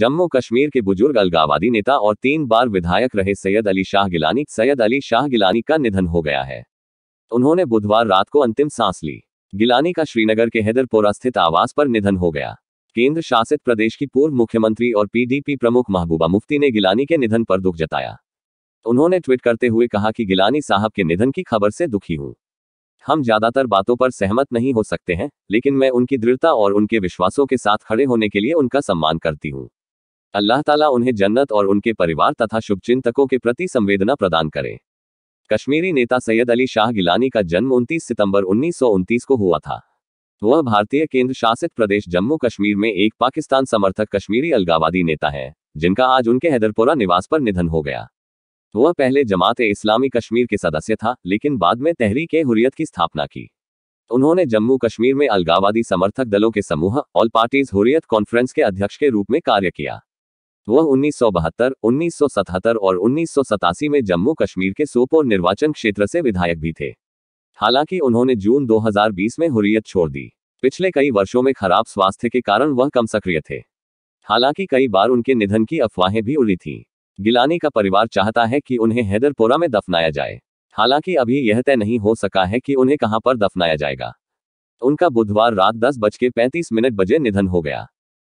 जम्मू कश्मीर के बुजुर्ग अलगावादी नेता और तीन बार विधायक रहे सैयद अली शाह गिलानी सैयद अली शाह गिलानी का निधन हो गया है उन्होंने बुधवार रात को अंतिम सांस ली गिलानी का श्रीनगर के हैदरपोरा स्थित आवास पर निधन हो गया केंद्र शासित प्रदेश की पूर्व मुख्यमंत्री और पीडीपी प्रमुख महबूबा मुफ्ती ने गिलानी के निधन पर दुख जताया उन्होंने ट्वीट करते हुए कहा कि गिलानी साहब के निधन की खबर से दुखी हूं हम ज्यादातर बातों पर सहमत नहीं हो सकते हैं लेकिन मैं उनकी दृढ़ता और उनके विश्वासों के साथ खड़े होने के लिए उनका सम्मान करती हूँ अल्लाह ताला उन्हें जन्नत और उनके परिवार तथा शुभचिंतकों के प्रति संवेदना प्रदान करें कश्मीरी नेता सैयद अली शाह गिलानी का जन्म 29 सितंबर उन्नीस को हुआ था वह भारतीय केंद्र शासित प्रदेश जम्मू कश्मीर में एक पाकिस्तान समर्थक कश्मीरी अलगावादी नेता है जिनका आज उनके हैदरपुरा निवास पर निधन हो गया वह पहले जमात इस्लामी कश्मीर के सदस्य था लेकिन बाद में तहरीक हुरियत की स्थापना की उन्होंने जम्मू कश्मीर में अलगावादी समर्थक दलों के समूह ऑल पार्टीज हुरियत कॉन्फ्रेंस के अध्यक्ष के रूप में कार्य किया वह उन्नीस सौ बहत्तर उन्नीस सौ सतहत्तर और उन्नीस सौ सतासी में जम्मू कश्मीर के सोपोर निर्वाचन क्षेत्र से विधायक भी थे हालांकि उन्होंने जून 2020 में हुरियत छोड़ दी पिछले कई वर्षों में खराब स्वास्थ्य के कारण वह कम सक्रिय थे हालांकि कई बार उनके निधन की अफवाहें भी उड़ी थी गिलानी का परिवार चाहता है कि उन्हें हैदरपुरा में दफनाया जाए हालांकि अभी यह तय नहीं हो सका है कि उन्हें कहां पर दफनाया जाएगा उनका बुधवार रात दस बज के पैंतीस मिनट बजे निधन हो गया